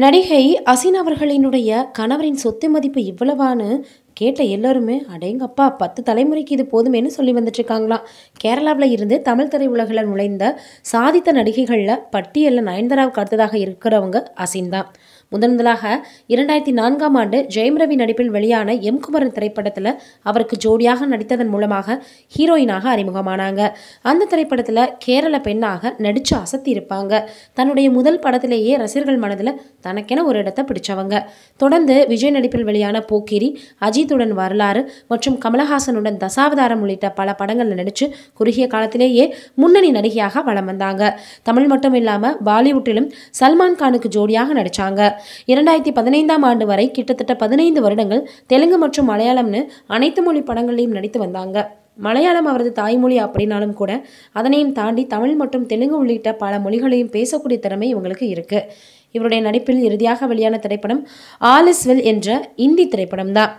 நடிகை அசின் அவர்களினுடைய கணவரின் சொத்து மதிப்பு இவ்வளவானு கேட்ட எல்லாருமே அடேங்கப்பா பத்து தலைமுறைக்கு இது போதுமேனு சொல்லி வந்துட்டுருக்காங்களாம் கேரளாவில் இருந்து தமிழ் திரையுலகில் நுழைந்த சாதித்த நடிகைகளில் பட்டியலில் நயன்தாராவுக்கு அடுத்ததாக இருக்கிறவங்க அசின் முதன் முதலாக இரண்டாயிரத்தி நான்காம் ஆண்டு ஜெயம் ரவி நடிப்பில் வெளியான எம் குமரன் திரைப்படத்தில் அவருக்கு ஜோடியாக நடித்ததன் மூலமாக ஹீரோயினாக அறிமுகமானாங்க அந்த திரைப்படத்தில் கேரள பெண்ணாக நடித்து அசத்தி இருப்பாங்க தன்னுடைய முதல் படத்திலேயே ரசிகர்கள் மனதில் தனக்கென ஒரு இடத்தை பிடிச்சவங்க தொடர்ந்து விஜய் நடிப்பில் வெளியான போக்கிரி அஜித் அஜித்துடன் வரலாறு மற்றும் கமலஹாசனுடன் தசாவதாரம் உள்ளிட்ட பல படங்களில் நடித்து குறுகிய காலத்திலேயே முன்னணி நடிகையாக வளம் வந்தாங்க தமிழ் மட்டும் இல்லாமல் பாலிவுட்டிலும் சல்மான் கானுக்கு ஜோடியாக நடித்தாங்க இரண்டாயிரத்தி பதினைந்தாம் ஆண்டு வரை கிட்டத்தட்ட பதினைந்து வருடங்கள் தெலுங்கு மற்றும் மலையாளம்னு அனைத்து மொழி படங்களையும் நடித்து வந்தாங்க மலையாளம் அவரது தாய்மொழி அப்படின்னாலும் கூட அதனையும் தாண்டி தமிழ் மற்றும் தெலுங்கு உள்ளிட்ட பல மொழிகளையும் பேசக்கூடிய திறமை இவங்களுக்கு இருக்குது இவருடைய நடிப்பில் இறுதியாக வெளியான திரைப்படம் ஆலிஸ்வெல் என்ற இந்தி திரைப்படம் தான்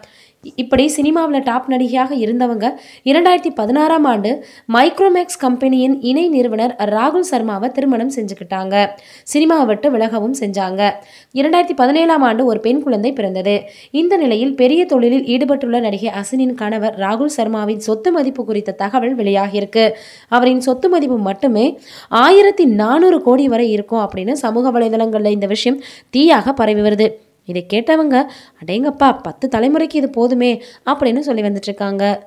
இப்படி சினிமாவில் டாப் நடிகையாக இருந்தவங்க இரண்டாயிரத்தி பதினாறாம் ஆண்டு மைக்ரோமேக்ஸ் கம்பெனியின் இணை நிறுவனர் ராகுல் சர்மாவை திருமணம் செஞ்சுக்கிட்டாங்க சினிமாவை விட்டு விலகவும் செஞ்சாங்க இரண்டாயிரத்தி பதினேழாம் ஆண்டு ஒரு பெண் குழந்தை பிறந்தது இந்த நிலையில் பெரிய தொழிலில் ஈடுபட்டுள்ள நடிகை அசினின் கணவர் ராகுல் சர்மாவின் சொத்து மதிப்பு குறித்த தகவல் வெளியாகியிருக்கு அவரின் சொத்து மதிப்பு மட்டுமே ஆயிரத்தி நானூறு கோடி வரை இருக்கும் அப்படின்னு சமூக வலைதளங்களில் இந்த விஷயம் தீயாக பரவி வருது இதை கேட்டவங்க அடேங்கப்பா பத்து தலைமுறைக்கு இது போதுமே அப்படின்னு சொல்லி வந்துட்டுருக்காங்க